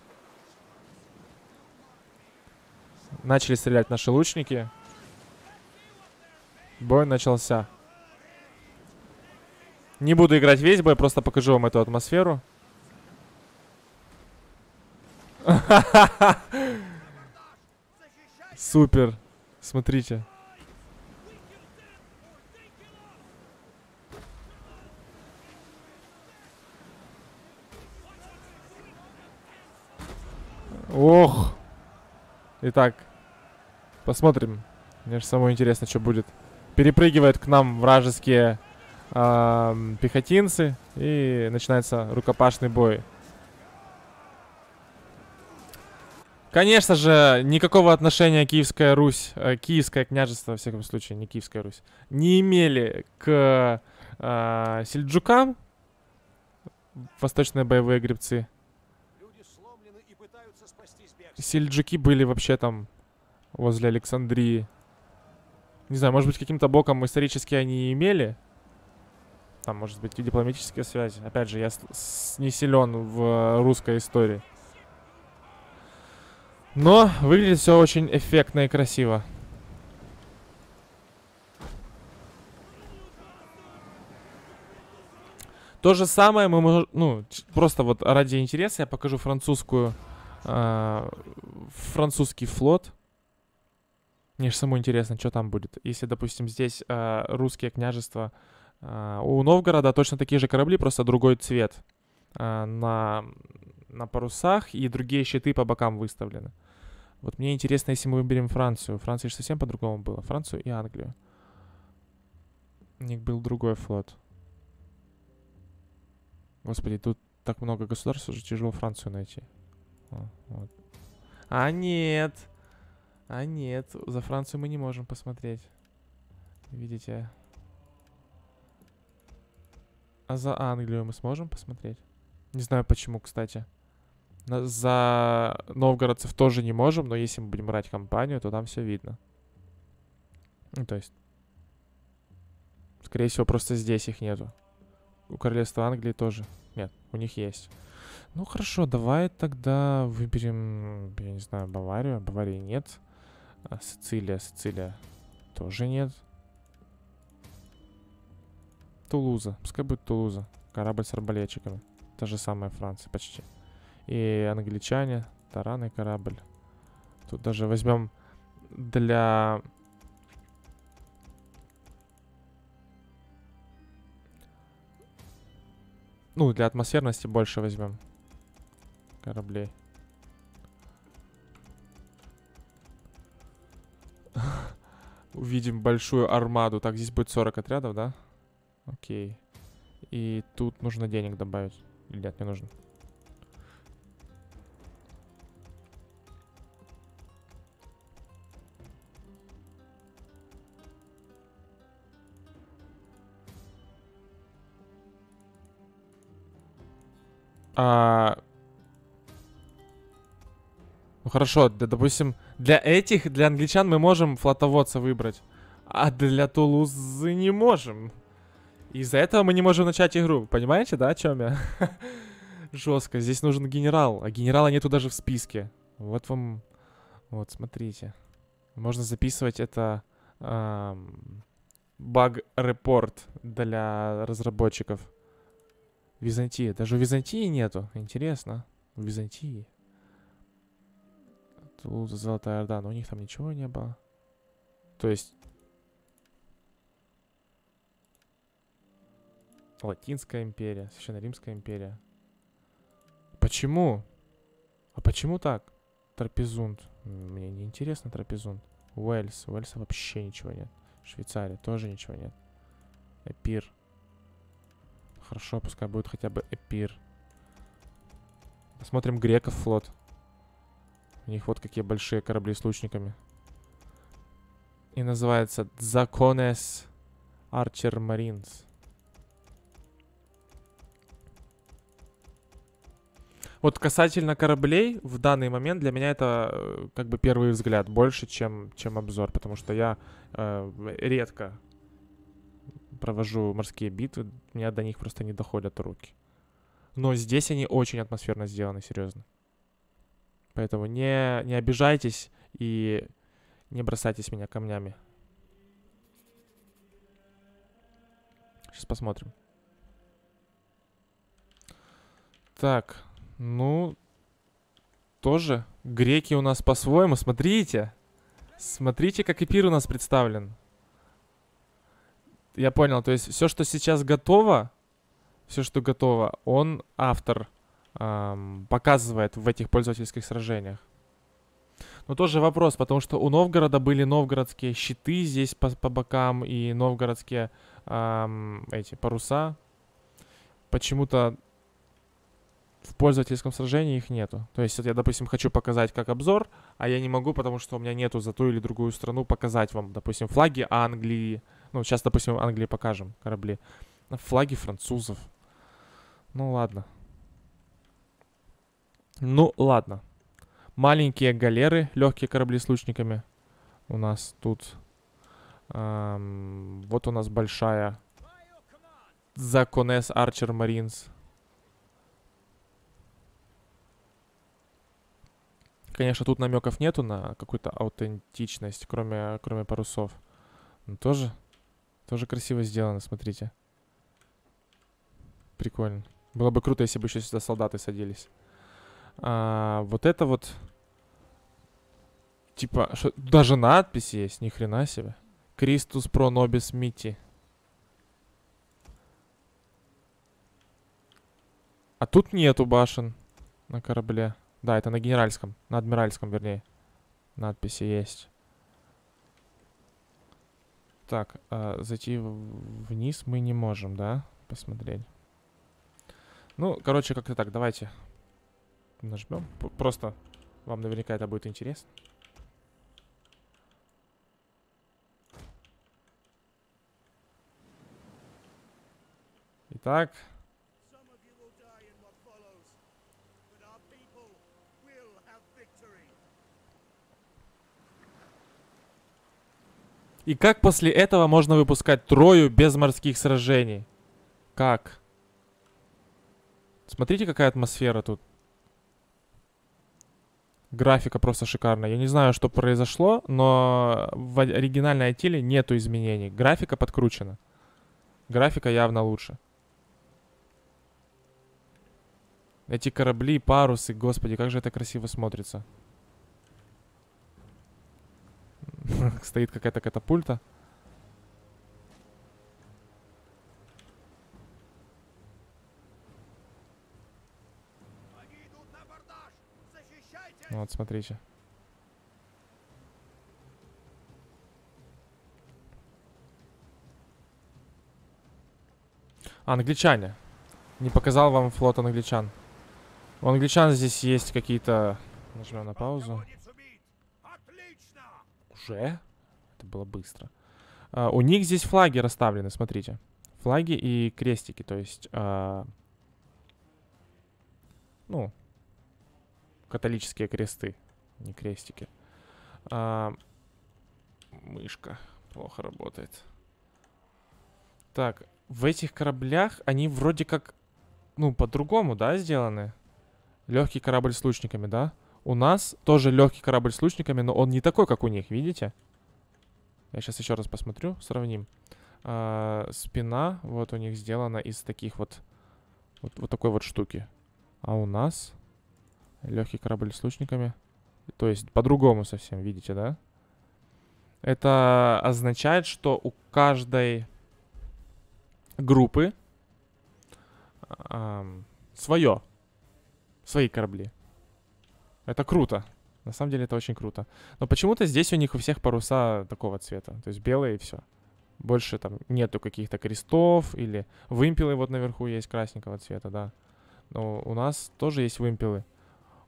Начали стрелять наши лучники. Бой начался. Не буду играть весь бой, просто покажу вам эту атмосферу. Супер. Смотрите. Ох. Итак, посмотрим. Мне же самое интересно, что будет. Перепрыгивают к нам вражеские э, пехотинцы. И начинается рукопашный бой. Конечно же, никакого отношения Киевская Русь, э, Киевское княжество, во всяком случае, не Киевская Русь, не имели к э, сельджукам, восточные боевые гребцы. Сельджуки были вообще там возле Александрии. Не знаю, может быть, каким-то боком исторически они имели. Там, может быть, и дипломатические связи. Опять же, я не силен в э, русской истории. Но выглядит все очень эффектно и красиво. То же самое мы можем... Ну, просто вот ради интереса я покажу французскую... Э, французский флот. Мне же самому интересно, что там будет. Если, допустим, здесь э, русские княжества... Э, у Новгорода точно такие же корабли, просто другой цвет э, на, на парусах, и другие щиты по бокам выставлены. Э, вот мне интересно, если мы выберем Францию. Франция же совсем по-другому было. Францию и Англию. У них был другой флот. Господи, тут так много государств, уже тяжело Францию найти. О, вот. А нет! А нет, за Францию мы не можем посмотреть. Видите? А за Англию мы сможем посмотреть? Не знаю почему, кстати. За новгородцев тоже не можем, но если мы будем брать компанию, то там все видно. Ну, то есть... Скорее всего, просто здесь их нету. У королевства Англии тоже. Нет, у них есть. Ну хорошо, давай тогда выберем, я не знаю, Баварию. Баварии нет. А Сицилия, Сицилия тоже нет. Тулуза. Пускай будет Тулуза. Корабль с арбалетчиками. Та же самая Франция почти и англичане, таранный корабль. Тут даже возьмем для... Ну, для атмосферности больше возьмем кораблей. Увидим большую армаду. Так, здесь будет 40 отрядов, да? Окей. И тут нужно денег добавить. Или нет, не нужно. А... Ну хорошо, да, допустим, для этих, для англичан мы можем флотоводца выбрать, а для Тулузы не можем. Из-за этого мы не можем начать игру. Понимаете, да, о чем я? Жестко. Здесь нужен генерал, а генерала нету даже в списке. Вот вам... Вот, смотрите. Можно записывать это... Баг-репорт для разработчиков. Византия. Даже в Византии нету. Интересно. В Византии. Тут Золотая Орда, но у них там ничего не было. То есть... Латинская империя, Священно Римская империя. Почему? А почему так? Трапезунд. Мне не интересно трапезунд. Уэльс. Уэльса вообще ничего нет. Швейцария тоже ничего нет. Эпир. Хорошо, пускай будет хотя бы Эпир. Посмотрим греков флот. У них вот какие большие корабли с лучниками. И называется Законес Арчер Маринс. Вот касательно кораблей, в данный момент для меня это э, как бы первый взгляд, больше, чем, чем обзор, потому что я э, редко провожу морские битвы, у меня до них просто не доходят руки. Но здесь они очень атмосферно сделаны, серьезно. Поэтому не, не обижайтесь и не бросайтесь меня камнями. Сейчас посмотрим. Так, ну, тоже греки у нас по-своему. Смотрите, смотрите, как эпир у нас представлен я понял. То есть все, что сейчас готово, все, что готово, он автор эм, показывает в этих пользовательских сражениях. Но тоже вопрос, потому что у Новгорода были новгородские щиты здесь по, по бокам и новгородские эм, эти паруса. Почему-то в пользовательском сражении их нету. То есть вот я, допустим, хочу показать как обзор, а я не могу, потому что у меня нету за ту или другую страну показать вам, допустим, флаги Англии, ну, сейчас, допустим, в Англии покажем корабли. Флаги французов. Ну, ладно. Ну, ладно. Маленькие галеры, легкие корабли с лучниками у нас тут. Эм, вот у нас большая. Законес Арчер Маринс. Конечно, тут намеков нету на какую-то аутентичность, кроме, кроме парусов. Но ну, тоже тоже красиво сделано, смотрите. Прикольно. Было бы круто, если бы еще сюда солдаты садились. А, вот это вот... Типа, шо, даже надпись есть, ни хрена себе. Кристус про Нобис Мити. А тут нету башен на корабле. Да, это на генеральском, на адмиральском, вернее. Надписи есть. Так, а, зайти вниз мы не можем, да? Посмотреть. Ну, короче, как-то так, давайте нажмем. Просто вам наверняка это будет интересно. Итак, И как после этого можно выпускать Трою без морских сражений? Как? Смотрите, какая атмосфера тут. Графика просто шикарная. Я не знаю, что произошло, но в оригинальной теле нету изменений. Графика подкручена. Графика явно лучше. Эти корабли, парусы, господи, как же это красиво смотрится. Стоит какая-то катапульта. Вот, смотрите. А, англичане. Не показал вам флот англичан. У англичан здесь есть какие-то... Нажмем на паузу. Уже? Это было быстро. Uh, у них здесь флаги расставлены, смотрите. Флаги и крестики, то есть... Uh, ну, католические кресты, не крестики. Uh, мышка плохо работает. Так, в этих кораблях они вроде как, ну, по-другому, да, сделаны? Легкий корабль с лучниками, да? Да. У нас тоже легкий корабль с лучниками, но он не такой, как у них, видите? Я сейчас еще раз посмотрю, сравним. А, спина вот у них сделана из таких вот, вот, вот такой вот штуки. А у нас легкий корабль с лучниками. То есть по-другому совсем, видите, да? Это означает, что у каждой группы эм, свое, свои корабли. Это круто. На самом деле это очень круто. Но почему-то здесь у них у всех паруса такого цвета. То есть белые и все. Больше там нету каких-то крестов или вымпелы вот наверху есть красненького цвета, да. Но у нас тоже есть вымпелы.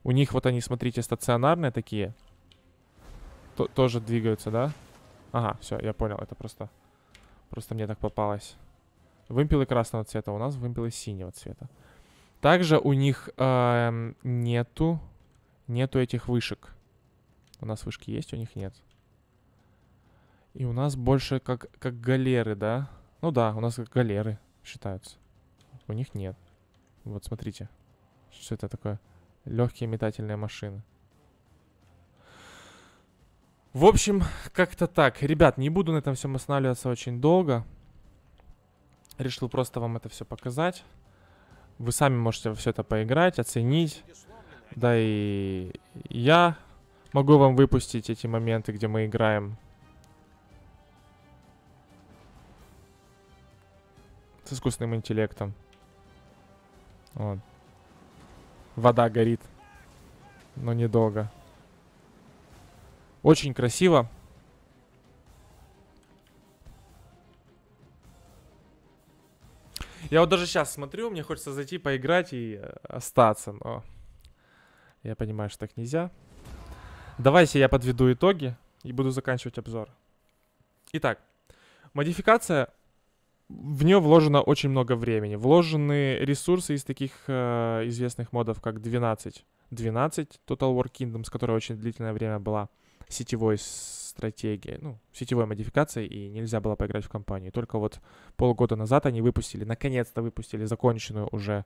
У них вот они, смотрите, стационарные такие. Т тоже двигаются, да? Ага, все, я понял. Это просто... Просто мне так попалось. Вымпелы красного цвета. У нас вымпелы синего цвета. Также у них э, нету Нету этих вышек. У нас вышки есть, у них нет. И у нас больше как, как галеры, да? Ну да, у нас как галеры считаются. У них нет. Вот смотрите. Что это такое? Легкие метательные машины. В общем, как-то так. Ребят, не буду на этом всем останавливаться очень долго. Решил просто вам это все показать. Вы сами можете все это поиграть, оценить. Да и я могу вам выпустить эти моменты, где мы играем. С искусственным интеллектом. Вот. Вода горит. Но недолго. Очень красиво. Я вот даже сейчас смотрю, мне хочется зайти поиграть и э, остаться, но... Я понимаю, что так нельзя. Давайте я подведу итоги и буду заканчивать обзор. Итак, модификация, в нее вложено очень много времени. Вложены ресурсы из таких э, известных модов, как 12. 12 Total War Kingdoms, которая очень длительное время была сетевой стратегией, ну, сетевой модификацией, и нельзя было поиграть в компанию. Только вот полгода назад они выпустили, наконец-то выпустили законченную уже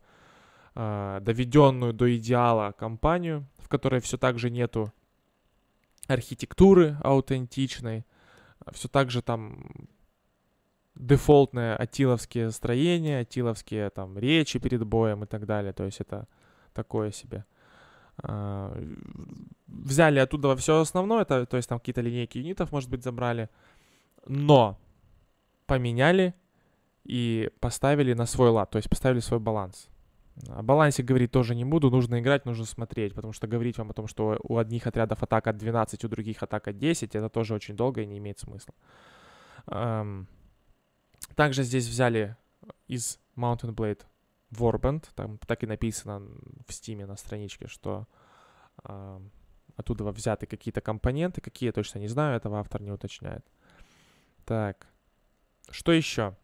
а, доведенную до идеала компанию, в которой все так же нету архитектуры аутентичной, все так же там дефолтные атиловские строения, атиловские там речи перед боем и так далее. То есть это такое себе. А, взяли оттуда все основное, это, то есть там какие-то линейки юнитов, может быть, забрали. Но поменяли и поставили на свой лад, то есть поставили свой баланс. О балансе говорить тоже не буду, нужно играть, нужно смотреть, потому что говорить вам о том, что у одних отрядов атака 12, у других атака 10, это тоже очень долго и не имеет смысла. Эм, также здесь взяли из Mountain Blade Warband, там так и написано в стиме на страничке, что эм, оттуда взяты какие-то компоненты, какие, точно не знаю, этого автор не уточняет. Так, что еще?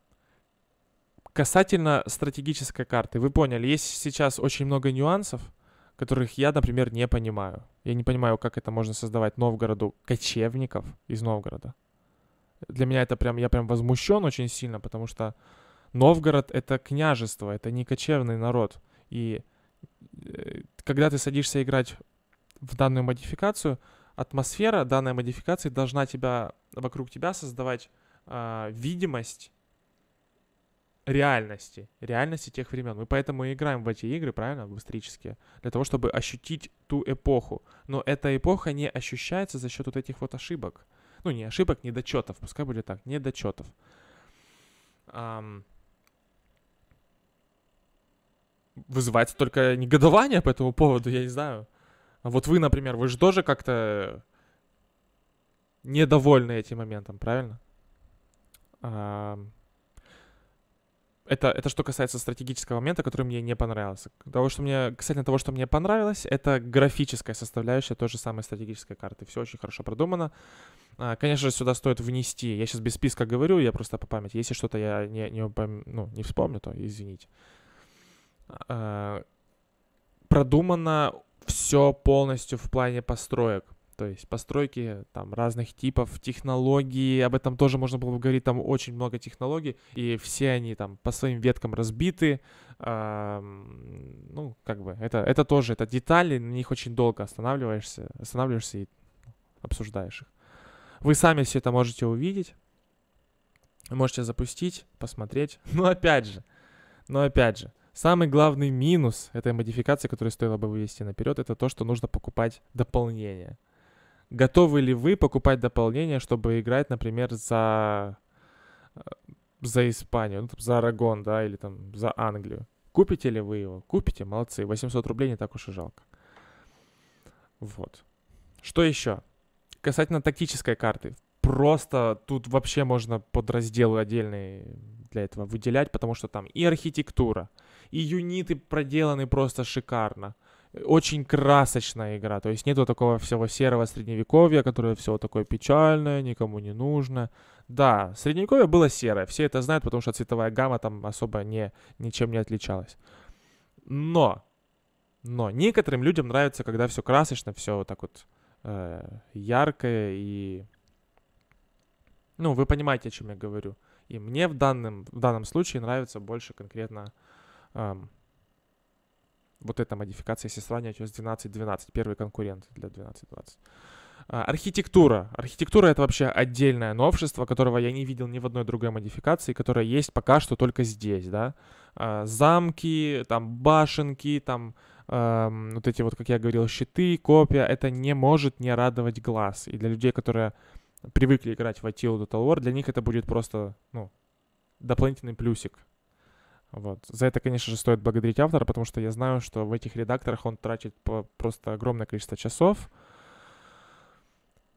Касательно стратегической карты, вы поняли, есть сейчас очень много нюансов, которых я, например, не понимаю. Я не понимаю, как это можно создавать Новгороду кочевников из Новгорода. Для меня это прям, я прям возмущен очень сильно, потому что Новгород — это княжество, это не кочевный народ. И э, когда ты садишься играть в данную модификацию, атмосфера данной модификации должна тебя вокруг тебя создавать э, видимость реальности, реальности тех времен. Мы поэтому и играем в эти игры, правильно, в исторические, для того, чтобы ощутить ту эпоху. Но эта эпоха не ощущается за счет вот этих вот ошибок. Ну, не ошибок, недочетов, пускай будет так, недочетов. Um, вызывается только негодование по этому поводу, я не знаю. А вот вы, например, вы же тоже как-то недовольны этим моментом, правильно? Um, это, это что касается стратегического момента, который мне не понравился. Того, что мне, касательно того, что мне понравилось, это графическая составляющая той же самой стратегической карты. Все очень хорошо продумано. А, конечно же, сюда стоит внести. Я сейчас без списка говорю, я просто по памяти. Если что-то я не, не, упом... ну, не вспомню, то извините. А, продумано все полностью в плане построек то есть постройки там разных типов, технологии, об этом тоже можно было бы говорить, там очень много технологий, и все они там по своим веткам разбиты, ну, как бы, это, это тоже, это детали, на них очень долго останавливаешься, останавливаешься и обсуждаешь их. Вы сами все это можете увидеть, можете запустить, посмотреть, но опять же, но опять же, Самый главный минус этой модификации, которую стоило бы вывести наперед, это то, что нужно покупать дополнение. Готовы ли вы покупать дополнение, чтобы играть, например, за, э, за Испанию, ну, там, за Арагон, да, или там за Англию? Купите ли вы его? Купите, молодцы. 800 рублей не так уж и жалко. Вот. Что еще? Касательно тактической карты. Просто тут вообще можно подразделы отдельные для этого выделять, потому что там и архитектура, и юниты проделаны просто шикарно. Uh, очень красочная игра. То есть нету такого всего серого средневековья, которое все такое печальное, никому не нужно. Да, средневековье было серое, все это знают, потому что цветовая гамма там особо не, ничем не отличалась. Но, но некоторым людям нравится, когда все красочно, все вот так вот э, яркое и... Ну, вы понимаете, о чем я говорю. И мне в данном, в данном случае нравится больше конкретно эм, вот эта модификация, если сравнивать ее с 12.12, первый конкурент для 12.20. А, архитектура. Архитектура это вообще отдельное новшество, которого я не видел ни в одной другой модификации, которая есть пока что только здесь, да. А, замки, там башенки, там эм, вот эти вот, как я говорил, щиты, копия, это не может не радовать глаз. И для людей, которые привыкли играть в ITO Total War, для них это будет просто, ну, дополнительный плюсик вот. За это, конечно же, стоит благодарить автора, потому что я знаю, что в этих редакторах он тратит просто огромное количество часов.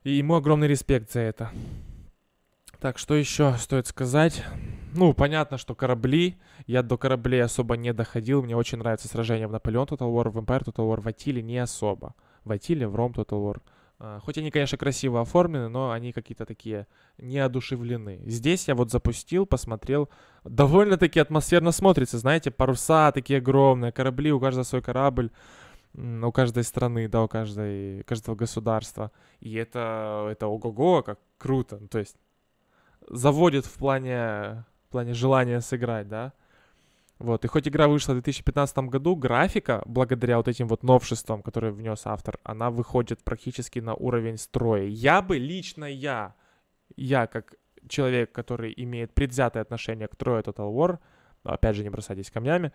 И ему огромный респект за это. Так, что еще стоит сказать? Ну, понятно, что корабли. Я до кораблей особо не доходил. Мне очень нравится сражение в Наполеон Total War, в Empire Total War, в Атиле не особо. В Атиле, в Ром Total War. Э, хоть они, конечно, красиво оформлены, но они какие-то такие неодушевлены. Здесь я вот запустил, посмотрел. Довольно-таки атмосферно смотрится, знаете, паруса такие огромные, корабли, у каждого свой корабль, у каждой страны, да, у каждой, каждого государства. И это, это ого-го, как круто. То есть заводит в плане, в плане желания сыграть, да. Вот. И хоть игра вышла в 2015 году, графика, благодаря вот этим вот новшествам, которые внес автор, она выходит практически на уровень строя. Я бы, лично я, я как человек, который имеет предвзятое отношение к трое Total War, опять же, не бросайтесь камнями,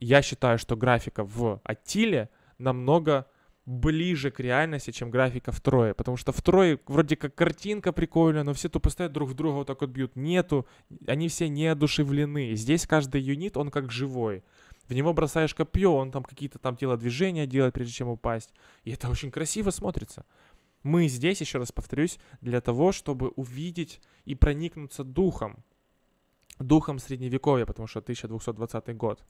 я считаю, что графика в Атиле намного ближе к реальности, чем графика втрое. Потому что втрое вроде как картинка прикольная, но все тупо стоят друг в друга вот так вот бьют. Нету, они все неодушевлены. Здесь каждый юнит, он как живой. В него бросаешь копье, он там какие-то там телодвижения делает, прежде чем упасть. И это очень красиво смотрится. Мы здесь, еще раз повторюсь, для того, чтобы увидеть и проникнуться духом. Духом средневековья, потому что 1220 год.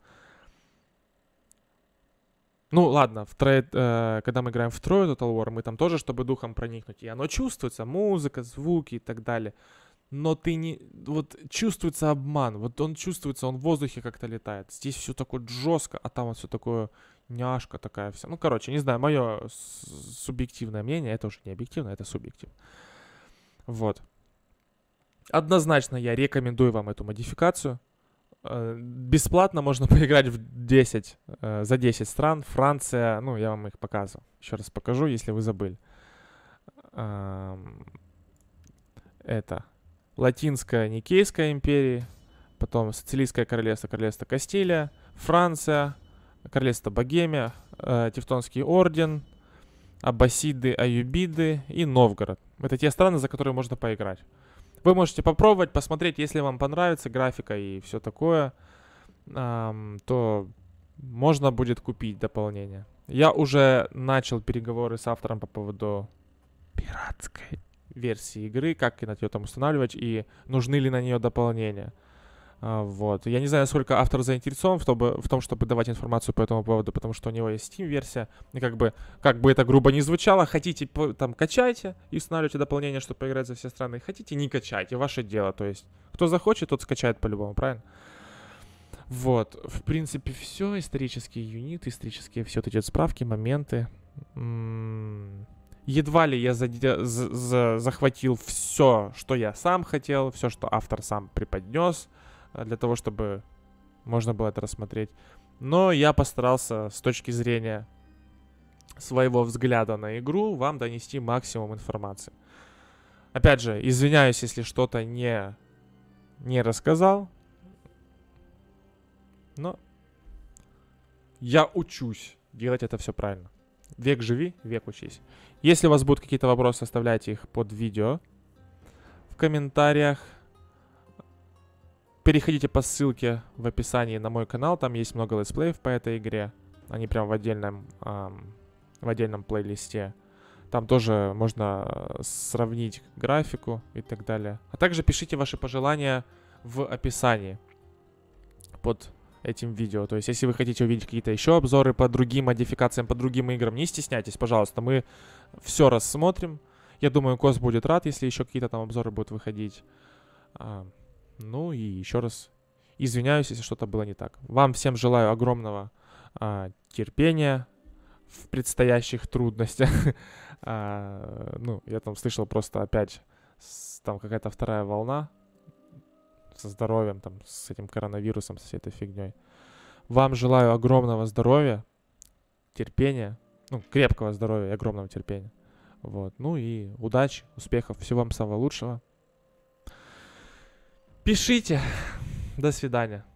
Ну, ладно, в трейд, э, когда мы играем в трое Total War, мы там тоже, чтобы духом проникнуть. И оно чувствуется, музыка, звуки и так далее. Но ты не... Вот чувствуется обман, вот он чувствуется, он в воздухе как-то летает. Здесь все такое жестко, а там вот все такое няшка такая вся. Ну, короче, не знаю, мое субъективное мнение, это уже не объективно, это субъективно. Вот. Однозначно я рекомендую вам эту модификацию. Э, бесплатно можно поиграть в 10, э, за 10 стран. Франция, ну, я вам их показывал. Еще раз покажу, если вы забыли. Это Латинская Никейская империя, потом Сицилийское королевство, королевство Кастилия, Франция, королевство Богемия, э, Тевтонский орден, Аббасиды, Аюбиды и Новгород. Это те страны, за которые можно поиграть. Вы можете попробовать, посмотреть, если вам понравится графика и все такое, то можно будет купить дополнение. Я уже начал переговоры с автором по поводу пиратской версии игры, как и на нее там устанавливать, и нужны ли на нее дополнения. А, вот. Я не знаю, насколько автор заинтересован в, чтобы, в том, чтобы давать информацию по этому поводу, потому что у него есть Steam-версия. И как бы, как бы это грубо не звучало, хотите, там, качайте и устанавливайте дополнение, чтобы поиграть за все страны. Хотите, не качайте, ваше дело. То есть, кто захочет, тот скачает по-любому, правильно? Вот. В принципе, все. Исторические юниты, исторические все. Тут идет справки, моменты. М-м-м. едва ли я за- за- захватил все, что я сам хотел, все, что автор сам преподнес. А, для того, чтобы можно было это рассмотреть. Но я постарался с точки зрения своего взгляда на игру вам донести максимум информации. Опять же, извиняюсь, если что-то не, не рассказал. Но я учусь делать это все правильно. Век живи, век учись. Если у вас будут какие-то вопросы, оставляйте их под видео в комментариях переходите по ссылке в описании на мой канал, там есть много летсплеев по этой игре. Они прям в отдельном, эм, в отдельном плейлисте. Там тоже можно э, сравнить графику и так далее. А также пишите ваши пожелания в описании под этим видео. То есть, если вы хотите увидеть какие-то еще обзоры по другим модификациям, по другим играм, не стесняйтесь, пожалуйста. Мы все рассмотрим. Я думаю, Кос будет рад, если еще какие-то там обзоры будут выходить. Ну и еще раз извиняюсь, если что-то было не так. Вам всем желаю огромного а, терпения в предстоящих трудностях. а, ну, я там слышал просто опять, с, там какая-то вторая волна со здоровьем, там, с этим коронавирусом, со всей этой фигней. Вам желаю огромного здоровья, терпения, ну, крепкого здоровья и огромного терпения. Вот. Ну и удачи, успехов, всего вам самого лучшего. Пишите. До свидания.